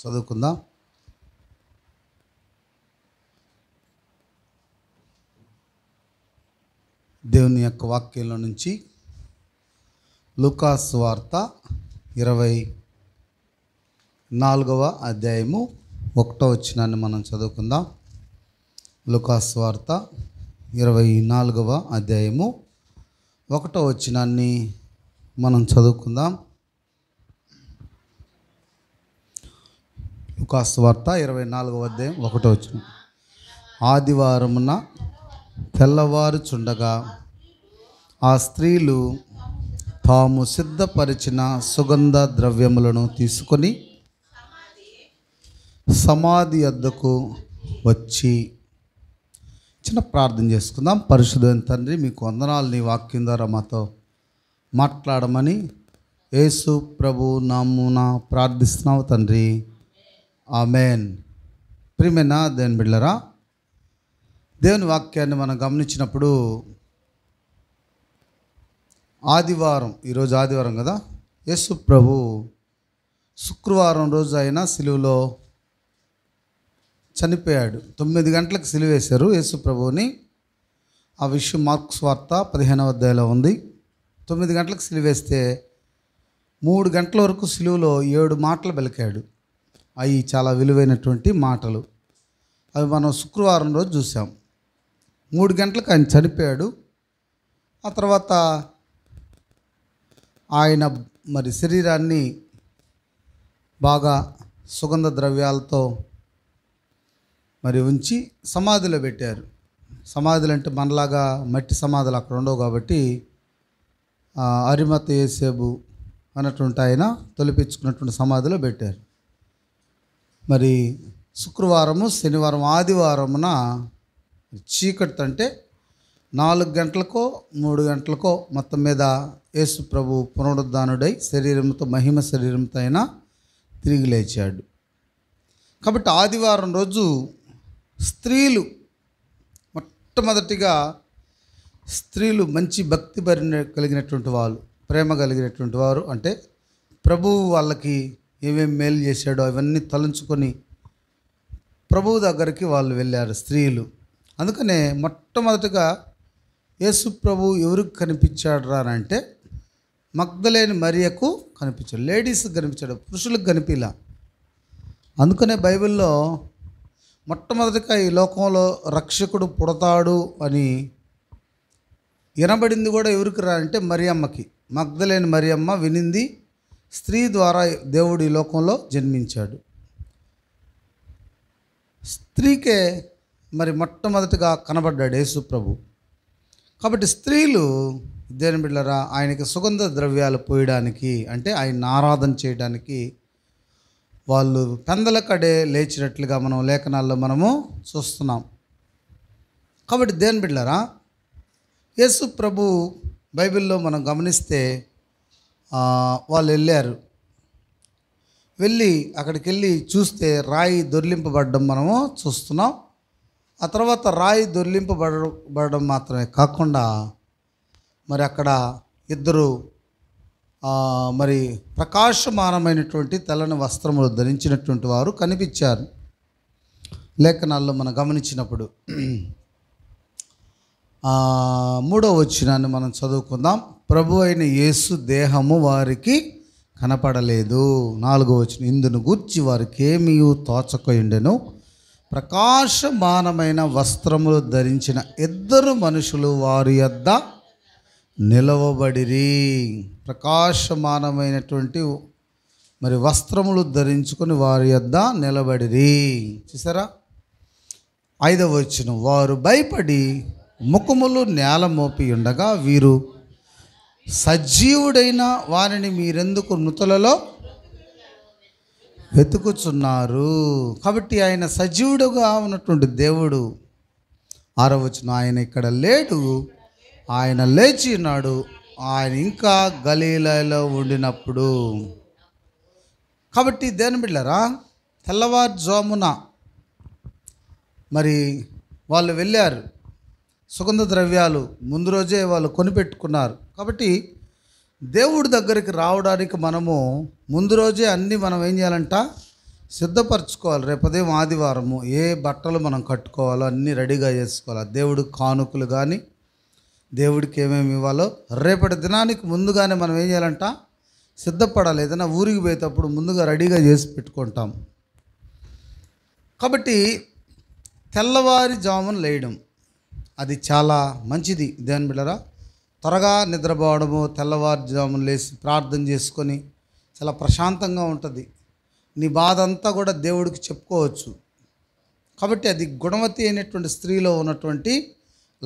చదువుకుందాం దేవుని యొక్క వాక్యంలో నుంచి లుకాస్ వార్త ఇరవై నాలుగవ అధ్యాయము ఒకటో వచ్చినాన్ని మనం చదువుకుందాం లుకాస్ వార్త ఇరవై నాలుగవ అధ్యాయము ఒకటో వచ్చినాన్ని మనం చదువుకుందాం వార్త ఇరవై నాలుగవ అధ్యాయం ఒకటో వచ్చిన ఆదివారమున తెల్లవారుచుండగా ఆ స్త్రీలు తాము సిద్ధపరిచిన సుగంధ ద్రవ్యములను తీసుకొని సమాధి అద్దకు వచ్చి చిన్న ప్రార్థన చేసుకుందాం పరిశుధైన తండ్రి మీకు వందనాలు నీ వాక్యం ద్వారా మాతో మాట్లాడమని యేసు ప్రభు నామున ప్రార్థిస్తున్నావు తండ్రి ఆమెన్ ప్రియమైన దేని బిళ్ళరా దేవుని వాక్యాన్ని మనం గమనించినప్పుడు ఆదివారం ఈరోజు ఆదివారం కదా యేసు ప్రభు శుక్రవారం రోజు ఆయన సిలువులో చనిపోయాడు తొమ్మిది గంటలకు సిలివేశారు యేసు ప్రభుని ఆ విషయం మార్క్స్ వార్త పదిహేనవ అధ్యాయంలో ఉంది తొమ్మిది గంటలకు సిలివేస్తే మూడు గంటల వరకు సిలువులో ఏడు మాటలు బెలికాడు అవి చాలా విలువైనటువంటి మాటలు అవి మనం శుక్రవారం రోజు చూసాం మూడు గంటలకు ఆయన చనిపోయాడు ఆ తర్వాత ఆయన మరి శరీరాన్ని బాగా సుగంధ ద్రవ్యాలతో మరి ఉంచి సమాధిలో పెట్టారు సమాధులు అంటే మనలాగా మట్టి సమాధులు అక్కడ ఉండవు కాబట్టి అరిమత ఏసేబు అన్నటువంటి ఆయన తొలిపించుకున్నటువంటి సమాధిలో పెట్టారు మరి శుక్రవారము శనివారం ఆదివారమున చీకటి అంటే నాలుగు గంటలకో మూడు గంటలకో మొత్తం మీద యేసు ప్రభు పునరుద్ధానుడై శరీరంతో మహిమ శరీరంతో అయినా తిరిగి లేచాడు కాబట్టి ఆదివారం రోజు స్త్రీలు మొట్టమొదటిగా స్త్రీలు మంచి భక్తి భరిన కలిగినటువంటి వాళ్ళు ప్రేమ కలిగినటువంటి వారు అంటే ప్రభువు వాళ్ళకి ఏమేమి మేలు చేశాడో అవన్నీ తలంచుకొని ప్రభువు దగ్గరికి వాళ్ళు వెళ్ళారు స్త్రీలు అందుకనే మొట్టమొదటిగా యేసు ప్రభు ఎవరికి కనిపించాడు రానంటే మగ్ధలేని మరియకు కనిపించాడు లేడీస్కి కనిపించాడు పురుషులకు కనిపించలా అందుకనే బైబిల్లో మొట్టమొదటిగా ఈ లోకంలో రక్షకుడు పుడతాడు అని వినబడింది కూడా ఎవరికి రా అంటే మరియమ్మకి మగ్ధలేని మరియమ్మ వినింది స్త్రీ ద్వారా దేవుడు ఈ లోకంలో జన్మించాడు స్త్రీకే మరి మొట్టమొదటిగా కనబడ్డాడు యేసుప్రభు కాబట్టి స్త్రీలు దేని బిడ్డరా ఆయనకి సుగంధ ద్రవ్యాలు పోయడానికి అంటే ఆయన ఆరాధన చేయడానికి వాళ్ళు పెందల కడే లేచినట్లుగా మనం లేఖనాల్లో మనము చూస్తున్నాం కాబట్టి దేని బిడ్డరా యేసు ప్రభు బైబిల్లో మనం గమనిస్తే వాళ్ళు వెళ్ళారు వెళ్ళి అక్కడికి వెళ్ళి చూస్తే రాయి దొర్లింపబడడం మనము చూస్తున్నాం ఆ తర్వాత రాయి దొర్లింపబడబడడం మాత్రమే కాకుండా మరి అక్కడ ఇద్దరు మరి ప్రకాశమానమైనటువంటి తెల్లని వస్త్రములు ధరించినటువంటి వారు కనిపించారు లేఖనాల్లో మనం గమనించినప్పుడు మూడో వచ్చినాన్ని మనం చదువుకుందాం ప్రభు అయిన యేసు దేహము వారికి కనపడలేదు నాలుగో వచ్చిన ఇందును గూర్చి వారికి ఏమీ తోచకయుండెను ప్రకాశమానమైన వస్త్రములు ధరించిన ఇద్దరు మనుషులు వారి యొద్ద నిలవబడిరి ప్రకాశమానమైనటువంటి మరి వస్త్రములు ధరించుకొని వారి యొద్ద నిలబడిరి చూసారా ఐదవ వచ్చిన వారు భయపడి ముఖములు నేల మోపి ఉండగా వీరు సజీవుడైన వారిని మీరెందుకు నృతులలో వెతుకుచున్నారు కాబట్టి ఆయన సజీవుడుగా ఉన్నటువంటి దేవుడు ఆరవచ్చును ఆయన ఇక్కడ లేడు ఆయన లేచి ఉన్నాడు ఆయన ఇంకా గలీలలో ఉండినప్పుడు కాబట్టి దేని బిడ్డరా తెల్లవారుజామున మరి వాళ్ళు వెళ్ళారు సుగంధ ద్రవ్యాలు ముందు రోజే వాళ్ళు కొనిపెట్టుకున్నారు కాబట్టి దేవుడి దగ్గరికి రావడానికి మనము ముందు రోజే అన్నీ మనం ఏం చేయాలంట సిద్ధపరచుకోవాలి రేపదేం ఆదివారము ఏ బట్టలు మనం కట్టుకోవాలో అన్నీ రెడీగా చేసుకోవాలి దేవుడు కానుకలు కానీ దేవుడికి ఏమేమి ఇవ్వాలో రేపటి దినానికి ముందుగానే మనం ఏం చేయాలంట సిద్ధపడాలి ఏదైనా ఊరికి పోయేటప్పుడు ముందుగా రెడీగా చేసి పెట్టుకుంటాం కాబట్టి తెల్లవారి జామును లేయడం అది చాలా మంచిది దేని బిడ్డరా త్వరగా నిద్రపోవడము తెల్లవారుజామున లేచి ప్రార్థన చేసుకొని చాలా ప్రశాంతంగా ఉంటుంది నీ బాధ అంతా కూడా దేవుడికి చెప్పుకోవచ్చు కాబట్టి అది గుణవతి అయినటువంటి స్త్రీలో ఉన్నటువంటి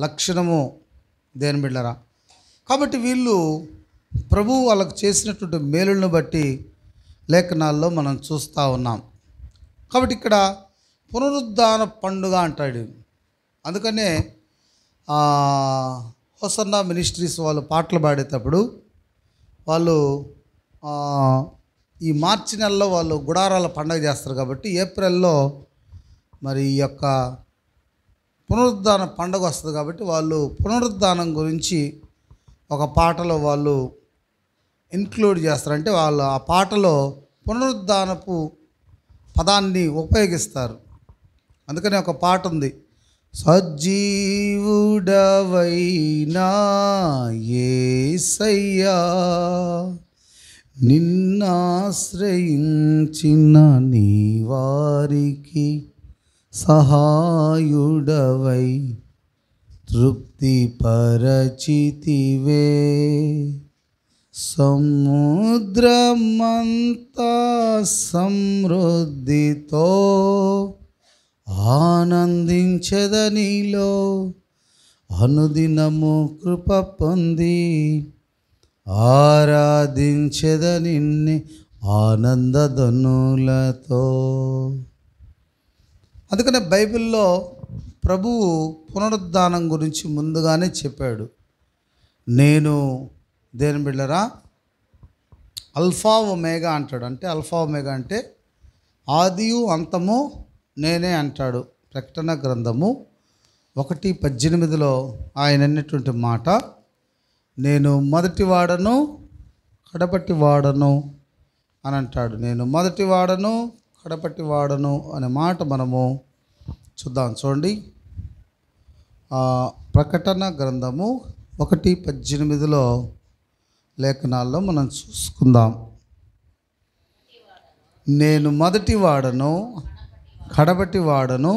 లక్షణము దేని బిళ్ళరా కాబట్టి వీళ్ళు ప్రభువు వాళ్ళకు చేసినటువంటి మేలులను బట్టి లేఖనాల్లో మనం చూస్తూ ఉన్నాం కాబట్టి ఇక్కడ పునరుద్ధాన పండుగ అంటాడు అందుకనే హోసన్న మినిస్ట్రీస్ వాళ్ళు పాటలు పాడేటప్పుడు వాళ్ళు ఈ మార్చి నెలలో వాళ్ళు గుడారాల పండగ చేస్తారు కాబట్టి ఏప్రిల్లో మరి ఈ యొక్క పునరుద్ధాన పండగ వస్తుంది కాబట్టి వాళ్ళు పునరుద్ధానం గురించి ఒక పాటలో వాళ్ళు ఇన్క్లూడ్ చేస్తారు అంటే వాళ్ళు ఆ పాటలో పునరుద్ధానపు పదాన్ని ఉపయోగిస్తారు అందుకని ఒక పాట ఉంది సజీవుడవైనా ఏసయ్యా నిన్నాశ్రయించిన నీ వారికి సహాయుడవై తృప్తి పరచితివే సముద్రమంతా సమృద్ధితో ఆనందించదనిలో అనుదినము కృప పొంది ఆరాధించదని నిన్ని ఆనందధనులతో అందుకనే బైబిల్లో ప్రభువు పునరుద్ధానం గురించి ముందుగానే చెప్పాడు నేను దేని బిళ్ళరా అల్ఫా ఒమేగా అంటాడు అంటే అల్ఫా ఒమేగా అంటే ఆదియు అంతము నేనే అంటాడు ప్రకటన గ్రంథము ఒకటి పద్దెనిమిదిలో ఆయన అన్నటువంటి మాట నేను మొదటి వాడను కడపటి వాడను అని అంటాడు నేను మొదటి వాడను కడపటి వాడను అనే మాట మనము చూద్దాం చూడండి ప్రకటన గ్రంథము ఒకటి పద్దెనిమిదిలో లేఖనాల్లో మనం చూసుకుందాం నేను మొదటి వాడను కడబట్టి వాడను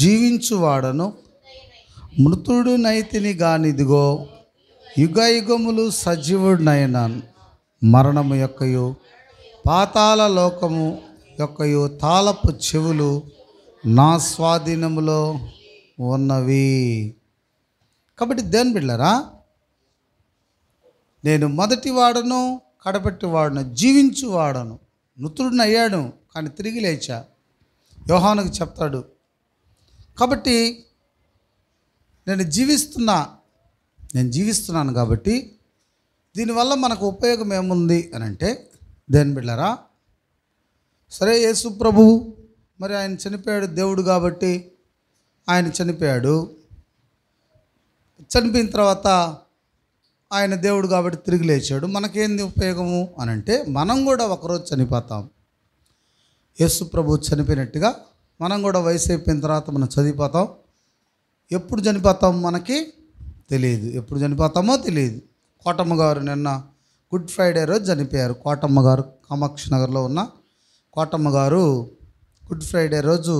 జీవించువాడను నైతిని గానిదిగో యుగ యుగములు సజీవుడినైనాను మరణము యొక్కయు పాతాల లోకము యొక్కయు తాళపు చెవులు నా స్వాధీనములో ఉన్నవి కాబట్టి దేని బిళ్ళరా నేను మొదటి వాడను కడపెట్టి వాడను జీవించు వాడను నృతుడిని అయ్యాడు కానీ తిరిగి లేచా యోహానుకు చెప్తాడు కాబట్టి నేను జీవిస్తున్నా నేను జీవిస్తున్నాను కాబట్టి దీనివల్ల మనకు ఉపయోగం ఏముంది అని అంటే దేని బిళ్ళరా సరే యేసు ప్రభు మరి ఆయన చనిపోయాడు దేవుడు కాబట్టి ఆయన చనిపోయాడు చనిపోయిన తర్వాత ఆయన దేవుడు కాబట్టి తిరిగి లేచాడు మనకేంది ఉపయోగము అని అంటే మనం కూడా ఒకరోజు చనిపోతాం యేసు ప్రభు చనిపోయినట్టుగా మనం కూడా వయసు అయిపోయిన తర్వాత మనం చదివిపోతాం ఎప్పుడు చనిపోతాం మనకి తెలియదు ఎప్పుడు చనిపోతామో తెలియదు కోటమ్మ గారు నిన్న గుడ్ ఫ్రైడే రోజు చనిపోయారు కోటమ్మ గారు కామాక్ష నగర్లో ఉన్న కోటమ్మ గారు గుడ్ ఫ్రైడే రోజు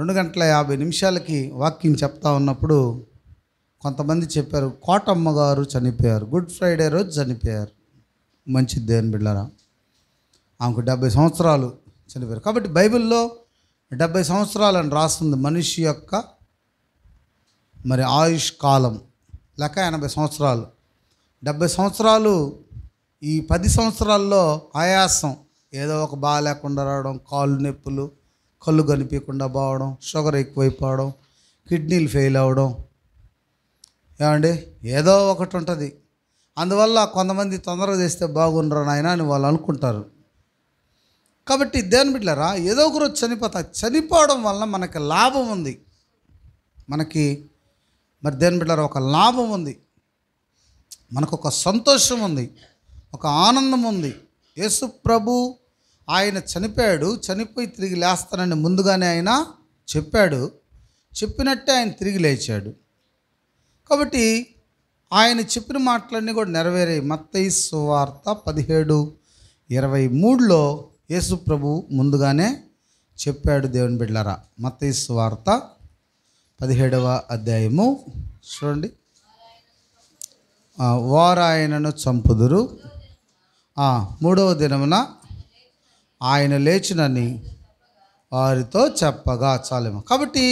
రెండు గంటల యాభై నిమిషాలకి వాకింగ్ చెప్తా ఉన్నప్పుడు కొంతమంది చెప్పారు కోటమ్మ గారు చనిపోయారు గుడ్ ఫ్రైడే రోజు చనిపోయారు మంచిది దేని బిళ్ళరా ఆమెకు డెబ్బై సంవత్సరాలు చనిపోయారు కాబట్టి బైబిల్లో డెబ్బై అని రాస్తుంది మనిషి యొక్క మరి ఆయుష్ కాలం లెక్క ఎనభై సంవత్సరాలు డెబ్బై సంవత్సరాలు ఈ పది సంవత్సరాల్లో ఆయాసం ఏదో ఒక బాగా లేకుండా రావడం కాళ్ళు నొప్పులు కళ్ళు కనిపించకుండా బావడం షుగర్ ఎక్కువైపోవడం కిడ్నీలు ఫెయిల్ అవ్వడం ఏమండి ఏదో ఒకటి ఉంటుంది అందువల్ల కొంతమంది తొందరగా చేస్తే బాగుండరు నాయన అని వాళ్ళు అనుకుంటారు కాబట్టి దేని బిడ్డలరా ఏదో ఒకరోజు చనిపోతా చనిపోవడం వల్ల మనకి లాభం ఉంది మనకి మరి దేని బిడ్డరా ఒక లాభం ఉంది మనకు ఒక సంతోషం ఉంది ఒక ఆనందం ఉంది యేసు ప్రభు ఆయన చనిపోయాడు చనిపోయి తిరిగి లేస్తానని ముందుగానే ఆయన చెప్పాడు చెప్పినట్టే ఆయన తిరిగి లేచాడు కాబట్టి ఆయన చెప్పిన మాటలన్నీ కూడా నెరవేరాయి మత్తయి సువార్త పదిహేడు ఇరవై మూడులో యేసు ప్రభు ముందుగానే చెప్పాడు దేవుని బిడ్లారా మతేసు వార్త పదిహేడవ అధ్యాయము చూడండి వారాయనను చంపుదురు మూడవ దినమున ఆయన లేచినని వారితో చెప్పగా చాలేమో కాబట్టి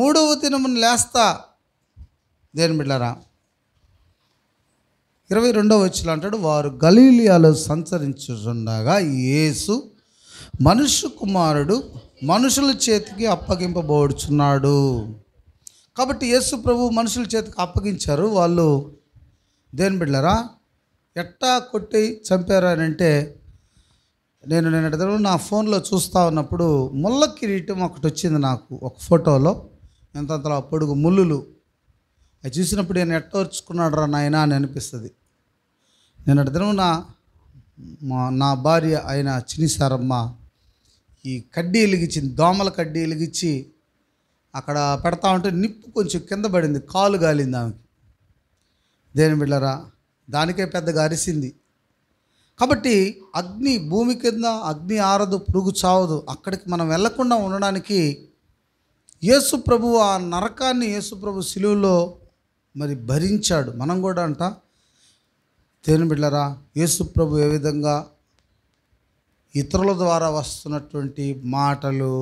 మూడవ దినమున లేస్తా దేని బిడ్డారా ఇరవై రెండవ వచ్చిన అంటాడు వారు గలీలియాలో సంచరించుండగా యేసు మనుష్య కుమారుడు మనుషుల చేతికి అప్పగింపబోడుచున్నాడు కాబట్టి యేసు ప్రభు మనుషుల చేతికి అప్పగించారు వాళ్ళు దేని బిడ్డరా ఎట్టా కొట్టి చంపారు అని అంటే నేను నేను నా ఫోన్లో చూస్తూ ఉన్నప్పుడు ముళ్ళ కిరీటం ఒకటి వచ్చింది నాకు ఒక ఫోటోలో ఎంత పొడుగు ముళ్ళులు అది చూసినప్పుడు నేను ఎట్టోర్చుకున్నాడు రా నాయన అని అనిపిస్తుంది నేను అర్థం నా నా భార్య అయిన చినిసారమ్మ ఈ కడ్డీ వెలిగించి దోమల కడ్డీ వెలిగించి అక్కడ పెడతా ఉంటే నిప్పు కొంచెం కింద పడింది కాలు గాలింది ఆమెకి దేని బిళ్ళరా దానికే పెద్దగా అరిసింది కాబట్టి అగ్ని భూమి కింద అగ్ని ఆరదు పురుగు చావదు అక్కడికి మనం వెళ్లకుండా ఉండడానికి యేసు ప్రభు ఆ నరకాన్ని యేసు ప్రభు సిలువులో మరి భరించాడు మనం కూడా అంట తేను బిడ్డరా యేసు ప్రభు ఏ విధంగా ఇతరుల ద్వారా వస్తున్నటువంటి మాటలు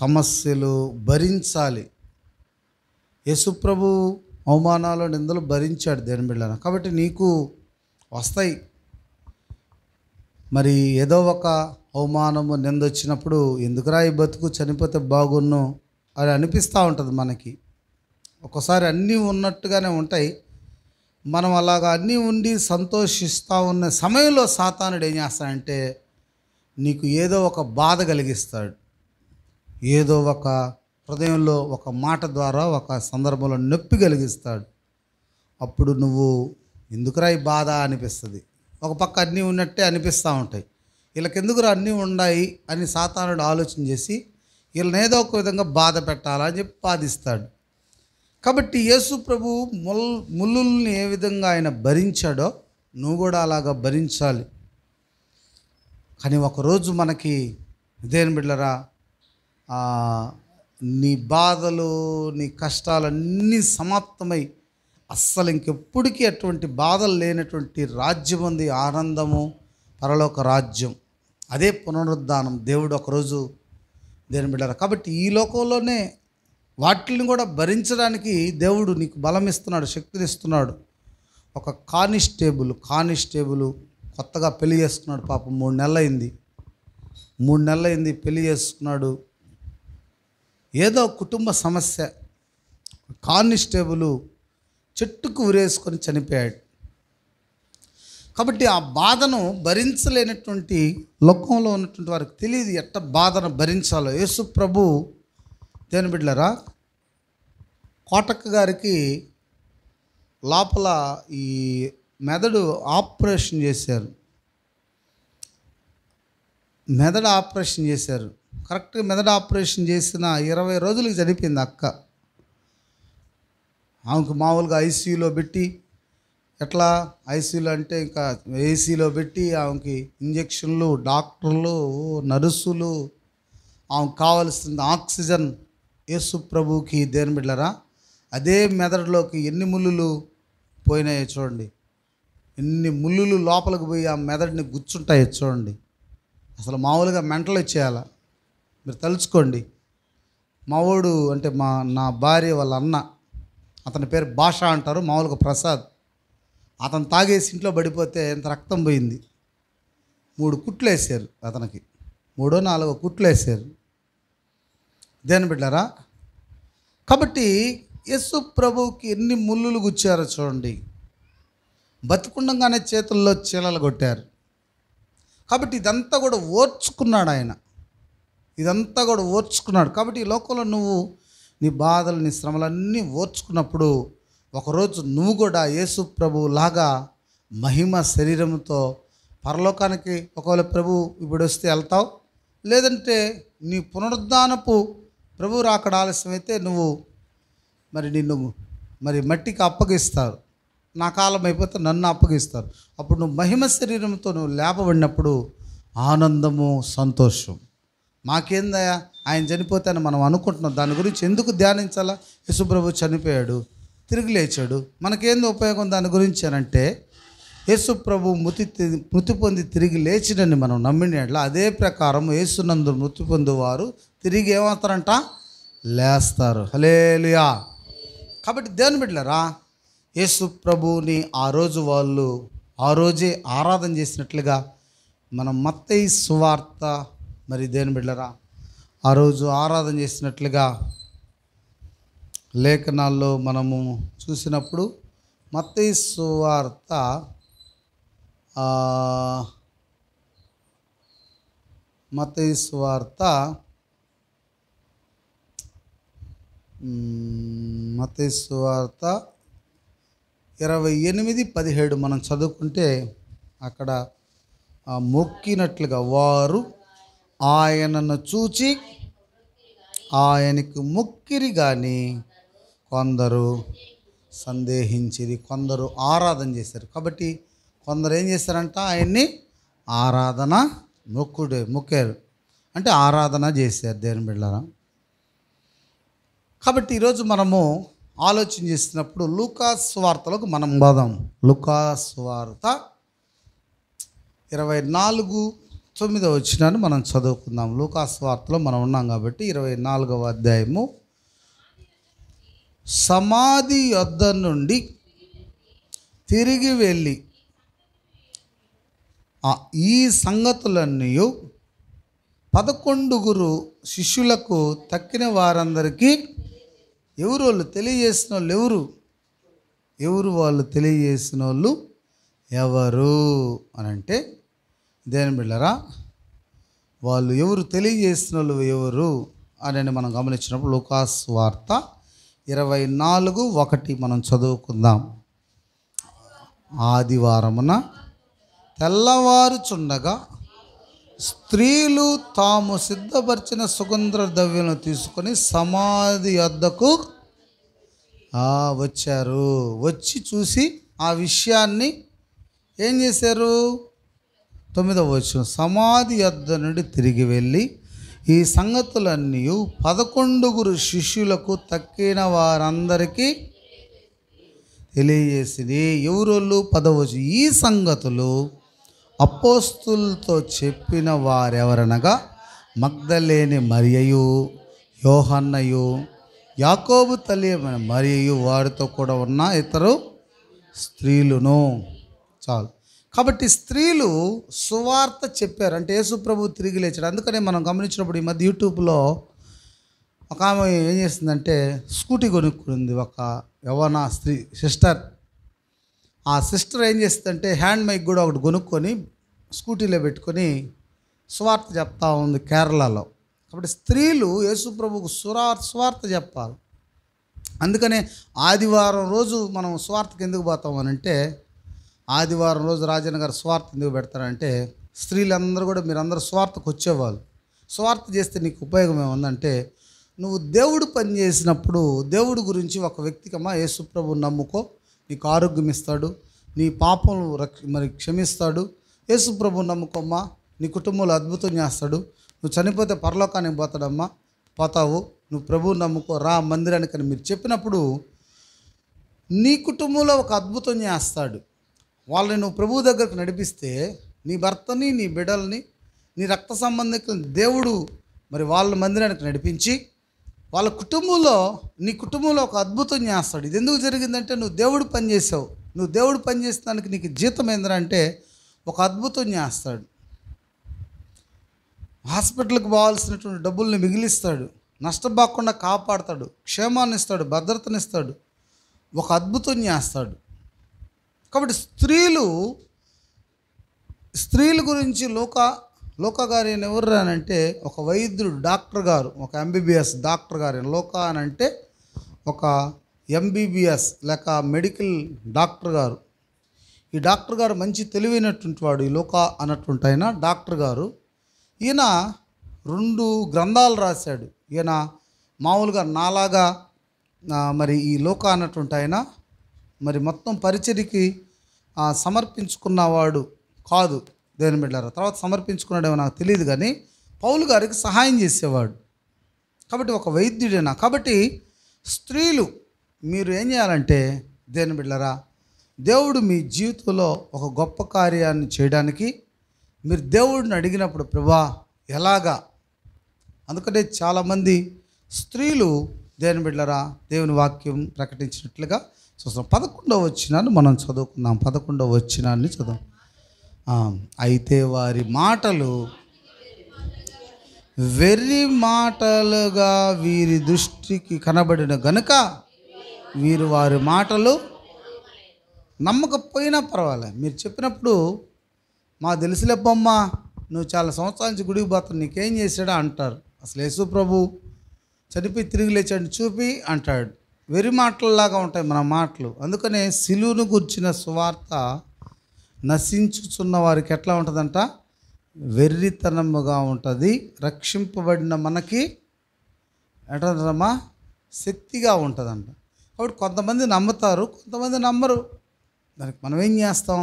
సమస్యలు భరించాలి యేసుప్రభు అవమానాలు నిందలు భరించాడు దేని బిళ్ళన కాబట్టి నీకు వస్తాయి మరి ఏదో ఒక అవమానము నింద వచ్చినప్పుడు ఎందుకురా ఈ బతుకు చనిపోతే బాగున్ను అని అనిపిస్తూ ఉంటుంది మనకి ఒకసారి అన్నీ ఉన్నట్టుగానే ఉంటాయి మనం అలాగ అన్నీ ఉండి సంతోషిస్తూ ఉన్న సమయంలో సాతానుడు ఏం చేస్తాడంటే నీకు ఏదో ఒక బాధ కలిగిస్తాడు ఏదో ఒక హృదయంలో ఒక మాట ద్వారా ఒక సందర్భంలో నొప్పి కలిగిస్తాడు అప్పుడు నువ్వు ఎందుకురా ఈ బాధ అనిపిస్తుంది ఒక పక్క అన్నీ ఉన్నట్టే అనిపిస్తూ ఉంటాయి వీళ్ళకెందుకురా అన్నీ ఉన్నాయి అని సాతానుడు ఆలోచన చేసి వీళ్ళని ఏదో ఒక విధంగా బాధ పెట్టాలని చెప్పి బాధిస్తాడు కాబట్టి యేసు ప్రభు ముల్ ముల్లుల్ని ఏ విధంగా ఆయన భరించాడో నువ్వు కూడా అలాగా భరించాలి కానీ ఒకరోజు మనకి దేని బిడ్డరా నీ బాధలు నీ కష్టాలన్నీ సమాప్తమై అస్సలు ఇంకెప్పటికీ అటువంటి బాధలు లేనటువంటి రాజ్యం ఉంది ఆనందము పరలోక రాజ్యం అదే పునరుద్ధానం దేవుడు ఒకరోజు దేని బిడ్డరా కాబట్టి ఈ లోకంలోనే వాటిని కూడా భరించడానికి దేవుడు నీకు బలం ఇస్తున్నాడు శక్తిని ఇస్తున్నాడు ఒక కానిస్టేబుల్ కానిస్టేబుల్ కొత్తగా పెళ్లి చేసుకున్నాడు పాపం మూడు నెలలైంది మూడు నెలలైంది పెళ్లి చేసుకున్నాడు ఏదో కుటుంబ సమస్య కానిస్టేబుల్ చెట్టుకు ఉరేసుకొని చనిపోయాడు కాబట్టి ఆ బాధను భరించలేనటువంటి లోకంలో ఉన్నటువంటి వారికి తెలియదు ఎట్ట బాధను భరించాలో యేసు ప్రభు దేవుని బిడ్డలరా కోటక్క గారికి లోపల ఈ మెదడు ఆపరేషన్ చేశారు మెదడు ఆపరేషన్ చేశారు కరెక్ట్గా మెదడు ఆపరేషన్ చేసిన ఇరవై రోజులకి చనిపోయింది అక్క ఆమెకు మామూలుగా ఐసీయూలో పెట్టి ఎట్లా ఐసీయూలో అంటే ఇంకా ఏసీలో పెట్టి ఆమెకి ఇంజక్షన్లు డాక్టర్లు నర్సులు ఆమెకు కావాల్సింది ఆక్సిజన్ యేసు ప్రభుకి దేని బిడ్డరా అదే మెదడులోకి ఎన్ని ముళ్ళులు పోయినాయో చూడండి ఎన్ని ముళ్ళులు లోపలికి పోయి ఆ మెదడుని గుచ్చుంటాయో చూడండి అసలు మామూలుగా మెంటలు ఇచ్చేయాల మీరు తలుచుకోండి మావోడు అంటే మా నా భార్య వాళ్ళ అన్న అతని పేరు భాష అంటారు మామూలుగా ప్రసాద్ అతను తాగేసి ఇంట్లో పడిపోతే ఎంత రక్తం పోయింది మూడు కుట్లు వేసారు అతనికి మూడో నాలుగో కుట్లు వేసారు దేని బిడ్డారా కాబట్టి యస్సు ప్రభువుకి ఎన్ని ముళ్ళులు గుచ్చారో చూడండి బతికుండగానే చేతుల్లో చీలలు కొట్టారు కాబట్టి ఇదంతా కూడా ఓర్చుకున్నాడు ఆయన ఇదంతా కూడా ఓర్చుకున్నాడు కాబట్టి ఈ లోకంలో నువ్వు నీ బాధలు నీ శ్రమలన్నీ ఓర్చుకున్నప్పుడు ఒకరోజు నువ్వు కూడా యేసు ప్రభు లాగా మహిమ శరీరంతో పరలోకానికి ఒకవేళ ప్రభు ఇప్పుడు వస్తే వెళ్తావు లేదంటే నీ పునరుద్ధానపు ప్రభువు రాకడ ఆలస్యమైతే నువ్వు మరి నిన్ను మరి మట్టికి అప్పగిస్తారు నా కాలం అయిపోతే నన్ను అప్పగిస్తారు అప్పుడు నువ్వు మహిమ శరీరంతో నువ్వు లేపబడినప్పుడు ఆనందము సంతోషం మాకేందయ్యా ఆయన అని మనం అనుకుంటున్నాం దాని గురించి ఎందుకు ధ్యానించాలా యేసుప్రభు చనిపోయాడు తిరిగి లేచాడు మనకేంది ఉపయోగం దాని గురించి అంటే యేసుప్రభు మృతి మృతి పొంది తిరిగి లేచినని మనం నమ్మినట్ల అదే ప్రకారం యేసునందు మృతి పొందువారు తిరిగి ఏమవుతారంట లేస్తారు హలేలుయా కాబట్టి దేవుని బిడ్డలరా యేసు ప్రభుని ఆ రోజు వాళ్ళు ఆ రోజే ఆరాధన చేసినట్లుగా మనం మత్తయి సువార్త మరి దేవుని బిడ్డలరా ఆ రోజు ఆరాధన చేసినట్లుగా లేఖనాల్లో మనము చూసినప్పుడు మత్తయి సువార్త మత్తయి సువార్త మతేశ్వార్త ఇరవై ఎనిమిది పదిహేడు మనం చదువుకుంటే అక్కడ మొక్కినట్లుగా వారు ఆయనను చూచి ఆయనకు మొక్కిరి కానీ కొందరు సందేహించిరి కొందరు ఆరాధన చేశారు కాబట్టి కొందరు ఏం చేశారంట ఆయన్ని ఆరాధన మొక్కుడే మొక్కారు అంటే ఆరాధన చేశారు దేవుని బిళ్ళారా కాబట్టి ఈరోజు మనము ఆలోచన చేసినప్పుడు లూకాస్ వార్తలకు మనం పోదాం లుకాస్ వార్త ఇరవై నాలుగు తొమ్మిదో వచ్చినాన్ని మనం చదువుకుందాం లూకాస్ వార్తలో మనం ఉన్నాం కాబట్టి ఇరవై నాలుగవ అధ్యాయము సమాధి వద్ద నుండి తిరిగి వెళ్ళి ఈ సంగతులన్నీ పదకొండుగురు శిష్యులకు తక్కిన వారందరికీ ఎవరు వాళ్ళు తెలియజేసిన వాళ్ళు ఎవరు ఎవరు వాళ్ళు తెలియజేసిన వాళ్ళు ఎవరు అని అంటే దేని బిళ్ళరా వాళ్ళు ఎవరు తెలియజేసిన వాళ్ళు ఎవరు అని మనం గమనించినప్పుడు లుకాస్ వార్త ఇరవై నాలుగు ఒకటి మనం చదువుకుందాం ఆదివారమున తెల్లవారుచుండగా స్త్రీలు తాము సిద్ధపరిచిన సుగంధ ద్రవ్యం తీసుకొని సమాధి వద్దకు వచ్చారు వచ్చి చూసి ఆ విషయాన్ని ఏం చేశారు తొమ్మిదవ వచ్చిన సమాధి వద్ద నుండి తిరిగి వెళ్ళి ఈ సంగతులన్నీ పదకొండుగురు శిష్యులకు తక్కిన వారందరికీ తెలియజేసింది ఎవరోళ్ళు పదవచ్చు ఈ సంగతులు అపోస్తులతో చెప్పిన వారెవరనగా మగ్ధలేని మరియయు యోహన్నయు యాకోబు తల్లి మరియు వారితో కూడా ఉన్న ఇతరు స్త్రీలును చాలు కాబట్టి స్త్రీలు సువార్త చెప్పారు అంటే యేసుప్రభు తిరిగి లేచాడు అందుకనే మనం గమనించినప్పుడు ఈ మధ్య యూట్యూబ్లో ఒక ఆమె ఏం చేసిందంటే స్కూటీ కొనుక్కుంది ఒక యవన స్త్రీ సిస్టర్ ఆ సిస్టర్ ఏం చేస్తుందంటే హ్యాండ్ మైక్ కూడా ఒకటి కొనుక్కొని స్కూటీలో పెట్టుకొని స్వార్థ చెప్తా ఉంది కేరళలో కాబట్టి స్త్రీలు యేసుప్రభుకు సురా స్వార్థ చెప్పాలి అందుకనే ఆదివారం రోజు మనం స్వార్థకి ఎందుకు పోతాం అంటే ఆదివారం రోజు రాజన్న గారు స్వార్థ ఎందుకు పెడతారంటే స్త్రీలందరూ కూడా మీరందరూ స్వార్థకు వచ్చేవాళ్ళు స్వార్థ చేస్తే నీకు ఉపయోగం ఏముందంటే నువ్వు దేవుడు పని చేసినప్పుడు దేవుడు గురించి ఒక వ్యక్తికమ్మా యేసుప్రభు నమ్ముకో నీకు ఆరోగ్యం ఇస్తాడు నీ పాపం మరి క్షమిస్తాడు యేసు ప్రభు నమ్ముకోమ్మా నీ కుటుంబంలో అద్భుతం చేస్తాడు నువ్వు చనిపోతే పరలోకానికి పోతాడమ్మా పోతావు నువ్వు ప్రభువు నమ్ముకో రా మందిరానికి అని మీరు చెప్పినప్పుడు నీ కుటుంబంలో ఒక అద్భుతం చేస్తాడు వాళ్ళని నువ్వు ప్రభువు దగ్గరకు నడిపిస్తే నీ భర్తని నీ బిడ్డల్ని నీ రక్త సంబంధికులని దేవుడు మరి వాళ్ళ మందిరానికి నడిపించి వాళ్ళ కుటుంబంలో నీ కుటుంబంలో ఒక అద్భుతం చేస్తాడు ఇది ఎందుకు జరిగిందంటే నువ్వు దేవుడు పనిచేసావు నువ్వు దేవుడు పని దానికి నీకు జీతం అంటే ఒక అద్భుతం చేస్తాడు హాస్పిటల్కి పోవాల్సినటువంటి డబ్బుల్ని మిగిలిస్తాడు నష్టపోకుండా కాపాడతాడు క్షేమాన్ని ఇస్తాడు భద్రతనిస్తాడు ఒక అద్భుతం చేస్తాడు కాబట్టి స్త్రీలు స్త్రీల గురించి లోక లోకా గారు ఈయన ఎవరు అంటే ఒక వైద్యుడు డాక్టర్ గారు ఒక ఎంబీబీఎస్ డాక్టర్ గారు లోకా అని అంటే ఒక ఎంబీబీఎస్ లేక మెడికల్ డాక్టర్ గారు ఈ డాక్టర్ గారు మంచి తెలివైనటువంటి వాడు ఈ లోకా అన్నటువంటి ఆయన డాక్టర్ గారు ఈయన రెండు గ్రంథాలు రాశాడు ఈయన మామూలుగా నాలాగా మరి ఈ లోక అన్నటువంటి ఆయన మరి మొత్తం పరిచరికి సమర్పించుకున్నవాడు కాదు దేని బిడ్డారా తర్వాత సమర్పించుకున్నాడేమో నాకు తెలియదు కానీ పౌలు గారికి సహాయం చేసేవాడు కాబట్టి ఒక వైద్యుడేనా కాబట్టి స్త్రీలు మీరు ఏం చేయాలంటే దేని బిడ్డరా దేవుడు మీ జీవితంలో ఒక గొప్ప కార్యాన్ని చేయడానికి మీరు దేవుడిని అడిగినప్పుడు ప్రభా ఎలాగా అందుకనే చాలామంది స్త్రీలు దేని బిడ్డరా దేవుని వాక్యం ప్రకటించినట్లుగా చూస్తాం పదకొండవ వచ్చినాన్ని మనం చదువుకుందాం పదకొండవ వచ్చినాన్ని చదువు అయితే వారి మాటలు వెర్రి మాటలుగా వీరి దృష్టికి కనబడిన గనుక వీరు వారి మాటలు నమ్మకపోయినా పర్వాలే మీరు చెప్పినప్పుడు మా బొమ్మ నువ్వు చాలా సంవత్సరాల నుంచి గుడికి పోతాను నీకేం చేశాడా అంటారు అసలు యేసు ప్రభు చనిపోయి తిరిగి లేచాడు చూపి అంటాడు వెరి మాటలలాగా ఉంటాయి మన మాటలు అందుకనే సిలువును గుర్చిన సువార్త నశించుచున్న వారికి ఎట్లా ఉంటుందంట వెర్రితనముగా ఉంటుంది రక్షింపబడిన మనకి ఎటమ్మా శక్తిగా ఉంటుందంట కాబట్టి కొంతమంది నమ్ముతారు కొంతమంది నమ్మరు దానికి మనం ఏం చేస్తాం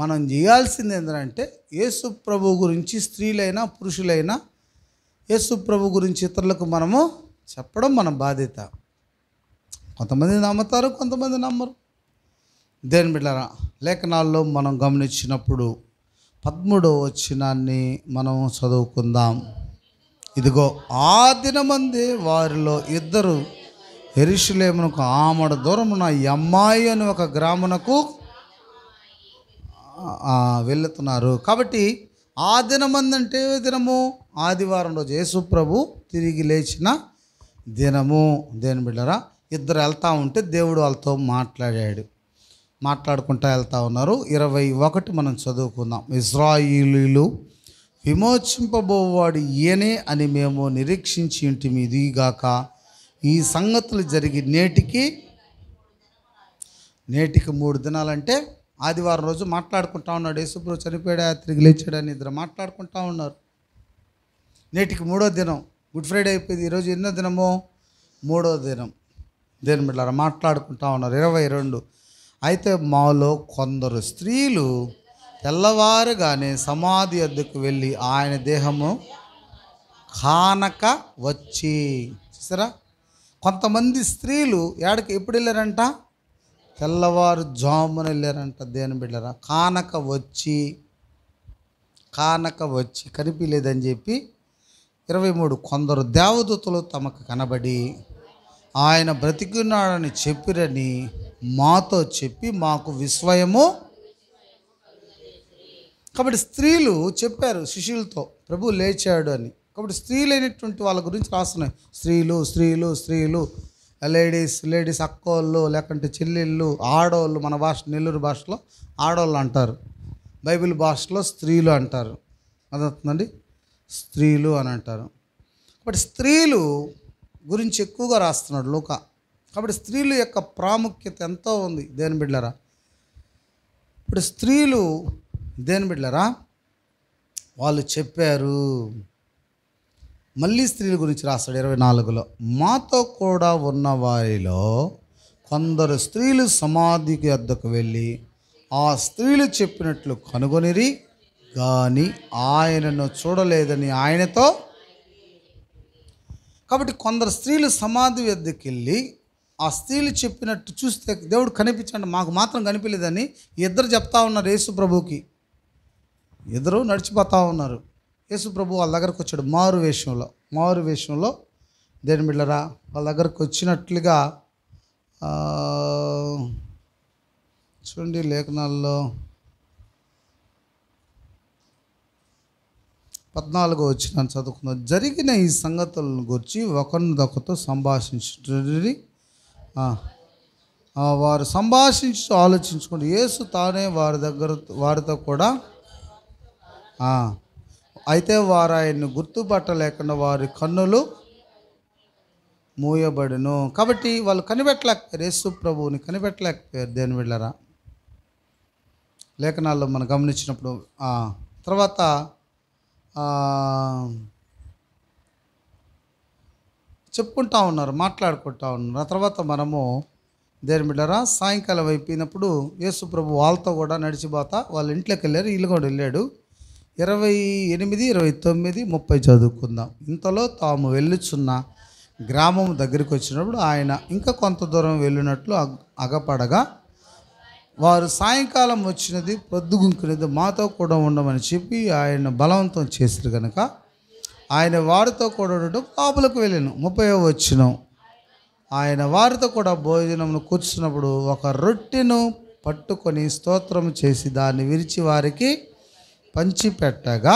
మనం చేయాల్సింది ఏంటంటే యేసు ప్రభు గురించి స్త్రీలైనా పురుషులైనా యేసు ప్రభు గురించి ఇతరులకు మనము చెప్పడం మన బాధ్యత కొంతమంది నమ్ముతారు కొంతమంది నమ్మరు దేని బిడ్డ లేఖనాల్లో మనం గమనించినప్పుడు పద్ముడు వచ్చినాన్ని మనం చదువుకుందాం ఇదిగో ఆ దినమంది వారిలో ఇద్దరు ఎరుషులేమునకు ఆమడ దూరమున అమ్మాయి అని ఒక గ్రామునకు వెళుతున్నారు కాబట్టి ఆ దినమంది అంటే దినము ఆదివారం రోజు యేసుప్రభు తిరిగి లేచిన దినము దేని బిడ్డరా ఇద్దరు వెళ్తూ ఉంటే దేవుడు వాళ్ళతో మాట్లాడాడు మాట్లాడుకుంటూ వెళ్తా ఉన్నారు ఇరవై ఒకటి మనం చదువుకుందాం ఇజ్రాయిలీలు విమోచింపబోవాడు ఈయనే అని మేము నిరీక్షించి ఇంటిమి ఇదిగాక ఈ సంగతులు జరిగి నేటికి నేటికి మూడు దినాలంటే ఆదివారం రోజు మాట్లాడుకుంటా ఉన్నాడు చనిపోయాడు చనిపోయాడా తిరిగి లేచాడని ఇద్దరు మాట్లాడుకుంటా ఉన్నారు నేటికి మూడో దినం గుడ్ ఫ్రైడే అయిపోయింది ఈరోజు ఎన్నో దినమో మూడో దినం దేని బిడ్డారా మాట్లాడుకుంటా ఉన్నారు ఇరవై రెండు అయితే మాలో కొందరు స్త్రీలు తెల్లవారుగానే సమాధి అద్దెకు వెళ్ళి ఆయన దేహము కానక వచ్చి చూసారా కొంతమంది స్త్రీలు ఏడకి ఎప్పుడు వెళ్ళారంట తెల్లవారు జామున వెళ్ళారంట దేని బిడ్డరా కానక వచ్చి కానక వచ్చి కనిపించలేదని చెప్పి ఇరవై మూడు కొందరు దేవదూతలు తమకు కనబడి ఆయన బ్రతికున్నాడని చెప్పిరని మాతో చెప్పి మాకు విస్వయము కాబట్టి స్త్రీలు చెప్పారు శిష్యులతో ప్రభు లేచాడు అని కాబట్టి స్త్రీలైనటువంటి వాళ్ళ గురించి రాస్తున్నాయి స్త్రీలు స్త్రీలు స్త్రీలు లేడీస్ లేడీస్ అక్కోళ్ళు లేకుంటే చెల్లెళ్ళు ఆడవాళ్ళు మన భాష నెల్లూరు భాషలో ఆడవాళ్ళు అంటారు బైబిల్ భాషలో స్త్రీలు అంటారు అదవుతుందండి స్త్రీలు అని అంటారు కాబట్టి స్త్రీలు గురించి ఎక్కువగా రాస్తున్నాడు లోక కాబట్టి స్త్రీల యొక్క ప్రాముఖ్యత ఎంతో ఉంది దేని బిడ్డరా ఇప్పుడు స్త్రీలు దేని బిడ్డరా వాళ్ళు చెప్పారు మళ్ళీ స్త్రీల గురించి రాస్తాడు ఇరవై నాలుగులో మాతో కూడా ఉన్న వారిలో కొందరు స్త్రీలు సమాధికి వద్దకు వెళ్ళి ఆ స్త్రీలు చెప్పినట్లు కనుగొనిరి కానీ ఆయనను చూడలేదని ఆయనతో కాబట్టి కొందరు స్త్రీలు సమాధి వద్దకు వెళ్ళి ఆ స్త్రీలు చెప్పినట్టు చూస్తే దేవుడు కనిపించండి మాకు మాత్రం కనిపించలేదని ఇద్దరు చెప్తా ఉన్నారు యేసు ప్రభుకి ఇద్దరు నడిచిపోతా ఉన్నారు యేసు ప్రభు వాళ్ళ దగ్గరకు వచ్చాడు మారు వేషంలో మారు వేషంలో దేని బిళ్ళరా వాళ్ళ దగ్గరకు వచ్చినట్లుగా చూడండి లేఖనాల్లో పద్నాలుగో వచ్చిన చదువుకున్నాను జరిగిన ఈ సంగతులను గురించి ఒకరినిదొకరితో సంభాషించు వారు సంభాషించు ఆలోచించుకోండి యేసు తానే వారి దగ్గర వారితో కూడా అయితే వారు ఆయన్ని గుర్తుపట్టలేకుండా వారి కన్నులు మూయబడును కాబట్టి వాళ్ళు కనిపెట్టలేకపోయారు యేసు ప్రభువుని కనిపెట్టలేకపోయారు దేని వెళ్ళరా లేఖనాల్లో మనం గమనించినప్పుడు తర్వాత చెప్పుకుంటా ఉన్నారు మాట్లాడుకుంటా ఉన్నారు ఆ తర్వాత మనము దేని బిడ్డరా సాయంకాలం అయిపోయినప్పుడు యేసు ప్రభు వాళ్ళతో కూడా నడిచిపోతా వాళ్ళ ఇంట్లోకి వెళ్ళారు ఇల్లు కూడా వెళ్ళాడు ఇరవై ఎనిమిది ఇరవై తొమ్మిది ముప్పై చదువుకుందాం ఇంతలో తాము వెళ్ళుచున్న గ్రామం దగ్గరికి వచ్చినప్పుడు ఆయన ఇంకా కొంత దూరం వెళ్ళినట్లు అగపడగా వారు సాయంకాలం వచ్చినది పొద్దుగుంకునేది మాతో కూడా ఉండమని చెప్పి ఆయన బలవంతం చేసిరు కనుక ఆయన వారితో కూడా ఉండటం కాపులకు వెళ్ళాను ముప్పై వచ్చిన ఆయన వారితో కూడా భోజనమును కూర్చున్నప్పుడు ఒక రొట్టెను పట్టుకొని స్తోత్రం చేసి దాన్ని విరిచి వారికి పంచిపెట్టగా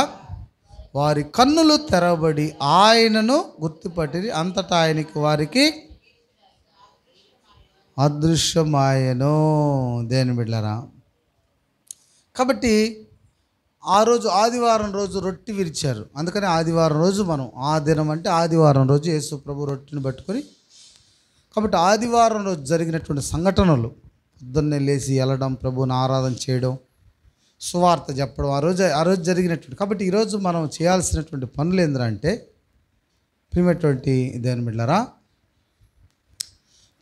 వారి కన్నులు తెరబడి ఆయనను గుర్తుపట్టి అంతటా ఆయనకి వారికి అదృశ్యమాయను దేని బిడ్డరా కాబట్టి ఆ రోజు ఆదివారం రోజు రొట్టి విరిచారు అందుకని ఆదివారం రోజు మనం ఆ దినం అంటే ఆదివారం రోజు యేసు ప్రభు రొట్టిని పట్టుకొని కాబట్టి ఆదివారం రోజు జరిగినటువంటి సంఘటనలు పొద్దున్నే లేచి వెళ్ళడం ప్రభువుని ఆరాధన చేయడం సువార్త చెప్పడం ఆ రోజు ఆ రోజు జరిగినటువంటి కాబట్టి ఈరోజు మనం చేయాల్సినటువంటి పనులు ఏంటంటే ప్రియమైనటువంటి దేని బిడ్డరా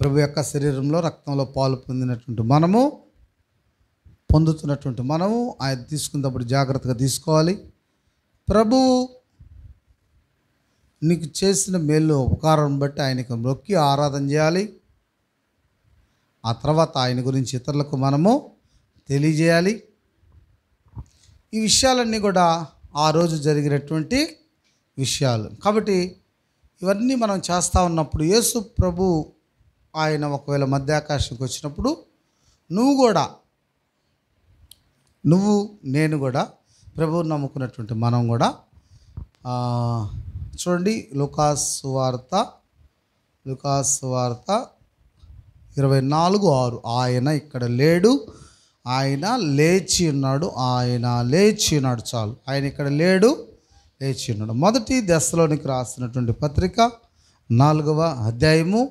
ప్రభు యొక్క శరీరంలో రక్తంలో పాలు పొందినటువంటి మనము పొందుతున్నటువంటి మనము ఆయన తీసుకున్నప్పుడు జాగ్రత్తగా తీసుకోవాలి ప్రభు నీకు చేసిన మేలు ఉపకారం బట్టి ఆయనకు మొక్కి ఆరాధన చేయాలి ఆ తర్వాత ఆయన గురించి ఇతరులకు మనము తెలియజేయాలి ఈ విషయాలన్నీ కూడా ఆ రోజు జరిగినటువంటి విషయాలు కాబట్టి ఇవన్నీ మనం చేస్తూ ఉన్నప్పుడు యేసు ప్రభు ఆయన ఒకవేళ మధ్యాకాశంకి వచ్చినప్పుడు నువ్వు కూడా నువ్వు నేను కూడా ప్రభువు నమ్ముకున్నటువంటి మనం కూడా చూడండి లుకాస్ వార్త లుకాస్ వార్త ఇరవై నాలుగు ఆరు ఆయన ఇక్కడ లేడు ఆయన లేచి ఉన్నాడు ఆయన లేచి ఉన్నాడు చాలు ఆయన ఇక్కడ లేడు లేచి ఉన్నాడు మొదటి దశలోనికి రాసినటువంటి పత్రిక నాలుగవ అధ్యాయము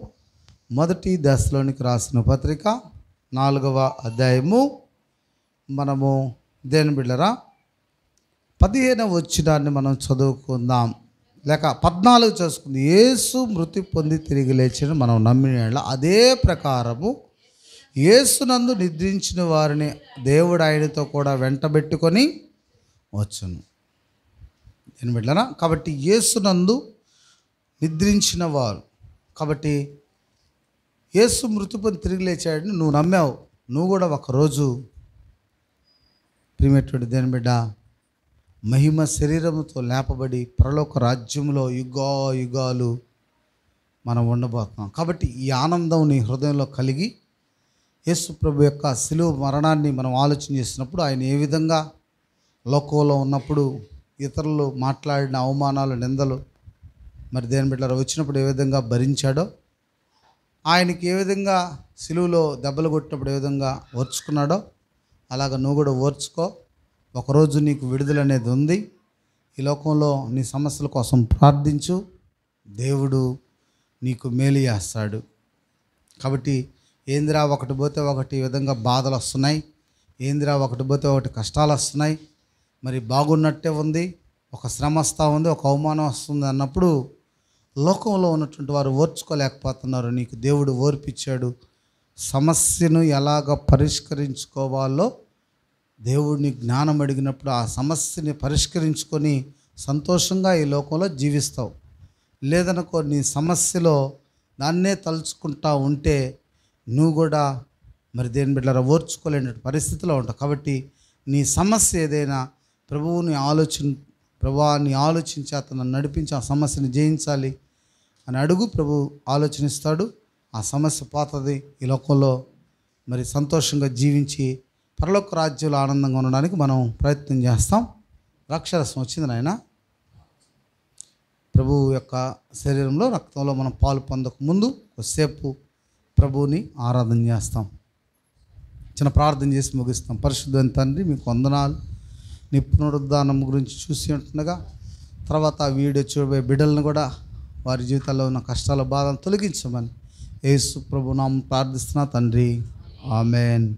మొదటి దశలోనికి రాసిన పత్రిక నాలుగవ అధ్యాయము మనము దేని బిడ్డరా పదిహేను వచ్చినాన్ని మనం చదువుకుందాం లేక పద్నాలుగు చేసుకుంది యేసు మృతి పొంది తిరిగి లేచిన మనం నమ్మిన అదే ప్రకారము ఏసునందు నిద్రించిన వారిని దేవుడు ఆయనతో కూడా వెంటబెట్టుకొని వచ్చును దేని బిడ్డరా కాబట్టి ఏసునందు నిద్రించిన వారు కాబట్టి యేసు మృతి పొంది తిరిగి లేచాడని నువ్వు నమ్మావు నువ్వు కూడా ఒకరోజు ప్రియమైనటువంటి దేని బిడ్డ మహిమ శరీరంతో లేపబడి ప్రలోక రాజ్యంలో యుగా యుగాలు మనం ఉండబోతున్నాం కాబట్టి ఈ ఆనందం నీ హృదయంలో కలిగి యేసుప్రభు యొక్క సిలువ మరణాన్ని మనం ఆలోచన చేసినప్పుడు ఆయన ఏ విధంగా లోకంలో ఉన్నప్పుడు ఇతరులు మాట్లాడిన అవమానాలు నిందలు మరి దేని బిడ్డ వచ్చినప్పుడు ఏ విధంగా భరించాడో ఆయనకి ఏ విధంగా సిలువులో దెబ్బలు కొట్టినప్పుడు ఏ విధంగా ఓర్చుకున్నాడో అలాగ నువ్వు కూడా ఓర్చుకో ఒకరోజు నీకు విడుదల అనేది ఉంది ఈ లోకంలో నీ సమస్యల కోసం ప్రార్థించు దేవుడు నీకు మేలు చేస్తాడు కాబట్టి ఏందిరా ఒకటి పోతే ఒకటి విధంగా బాధలు వస్తున్నాయి ఏందిరా ఒకటి పోతే ఒకటి కష్టాలు వస్తున్నాయి మరి బాగున్నట్టే ఉంది ఒక శ్రమ వస్తూ ఉంది ఒక అవమానం వస్తుంది అన్నప్పుడు లోకంలో ఉన్నటువంటి వారు ఓర్చుకోలేకపోతున్నారు నీకు దేవుడు ఓర్పిచ్చాడు సమస్యను ఎలాగ పరిష్కరించుకోవాలో దేవుడిని జ్ఞానం అడిగినప్పుడు ఆ సమస్యని పరిష్కరించుకొని సంతోషంగా ఈ లోకంలో జీవిస్తావు లేదనుకో నీ సమస్యలో దాన్నే తలుచుకుంటా ఉంటే నువ్వు కూడా మరి దేని బిడ్డరా ఓర్చుకోలేని పరిస్థితిలో ఉంటావు కాబట్టి నీ సమస్య ఏదైనా ప్రభువుని ఆలోచన ప్రభువాన్ని ఆలోచించి అతను నడిపించి ఆ సమస్యని జయించాలి అని అడుగు ప్రభు ఆలోచనిస్తాడు ఆ సమస్య పోతుంది ఈ లోకంలో మరి సంతోషంగా జీవించి పరలోక రాజ్యాలు ఆనందంగా ఉండడానికి మనం ప్రయత్నం చేస్తాం రక్షరసం వచ్చింది నాయన ప్రభువు యొక్క శరీరంలో రక్తంలో మనం పాలు పొందక ముందు కొద్దిసేపు ప్రభువుని ఆరాధన చేస్తాం చిన్న ప్రార్థన చేసి ముగిస్తాం పరిశుద్ధమైన తండ్రి మీకు వందనాలు నీ గురించి చూసి ఉంటుండగా తర్వాత వీడియో చూడబోయే బిడ్డలను కూడా వారి జీవితాల్లో ఉన్న కష్టాల బాధను తొలగించమని యేసు ప్రభు నామం ప్రార్థిస్తున్నా తండ్రి ఆమెన్